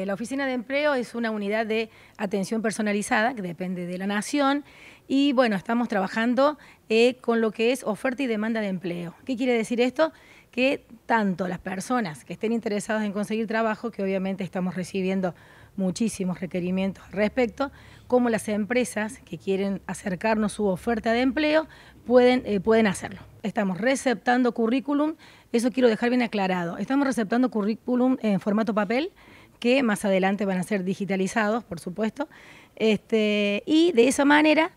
Eh, la Oficina de Empleo es una unidad de atención personalizada que depende de la Nación y bueno, estamos trabajando eh, con lo que es oferta y demanda de empleo. ¿Qué quiere decir esto? Que tanto las personas que estén interesadas en conseguir trabajo, que obviamente estamos recibiendo muchísimos requerimientos al respecto, como las empresas que quieren acercarnos su oferta de empleo pueden, eh, pueden hacerlo. Estamos receptando currículum, eso quiero dejar bien aclarado, estamos receptando currículum en formato papel, que más adelante van a ser digitalizados, por supuesto, este, y de esa manera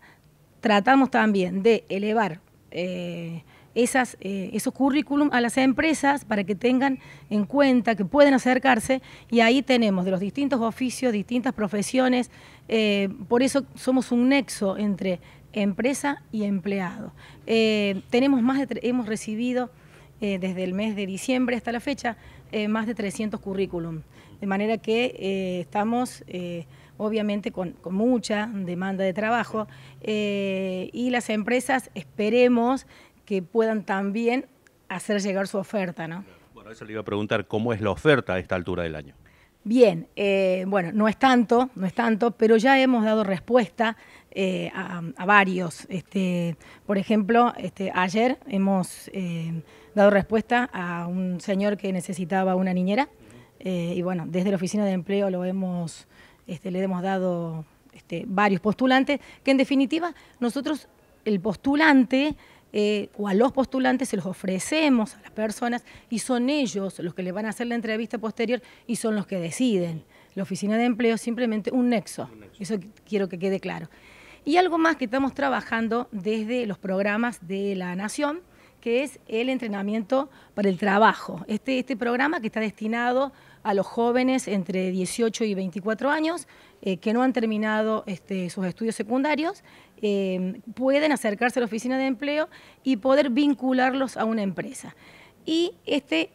tratamos también de elevar eh, eh, esos currículum a las empresas para que tengan en cuenta que pueden acercarse y ahí tenemos de los distintos oficios, distintas profesiones, eh, por eso somos un nexo entre empresa y empleado. tenemos más hemos recibido eh, desde el mes de diciembre hasta la fecha, eh, más de 300 currículum. De manera que eh, estamos obviamente con, mucha demanda de trabajo y las empresas esperemos que puedan también hacer llegar su oferta. ¿no? Bueno, eso le iba a preguntar, ¿cómo es la oferta a esta altura del año? Bien, eh, bueno, no es tanto, no es tanto, pero ya hemos dado respuesta eh, a, varios. Este, por ejemplo, este, ayer hemos eh, dado respuesta a un señor que necesitaba una niñera y bueno, desde la oficina de empleo lo hemos, este, le hemos dado este, varios postulantes, que en definitiva nosotros, el postulante eh, o a los postulantes, se los ofrecemos a las personas y son ellos los que le van a hacer la entrevista posterior y son los que deciden. La oficina de empleo es simplemente un nexo. eso quiero que quede claro. Y algo más que estamos trabajando desde los programas de la Nación, que es el entrenamiento para el trabajo. Este, este programa que está destinado a los jóvenes entre 18 y 24 años eh, que no han terminado este, sus estudios secundarios, eh, pueden acercarse a la oficina de empleo y poder vincularlos a una empresa. Y este,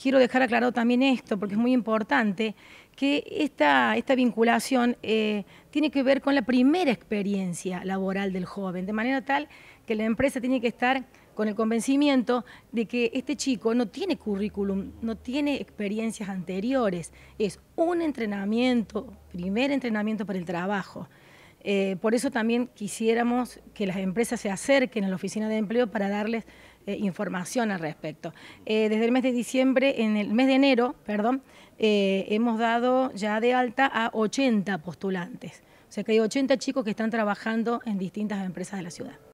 quiero dejar aclarado también esto, porque es muy importante, que esta, esta vinculación eh, tiene que ver con la primera experiencia laboral del joven, de manera tal que la empresa tiene que estar con el convencimiento de que este chico no tiene currículum, no tiene experiencias anteriores, es un entrenamiento, primer entrenamiento para el trabajo. Eh, por eso también quisiéramos que las empresas se acerquen a la oficina de empleo para darles eh, información al respecto. Eh, desde el mes de diciembre, en el mes de enero, perdón, hemos dado ya de alta a 80 postulantes. O sea que hay 80 chicos que están trabajando en distintas empresas de la ciudad.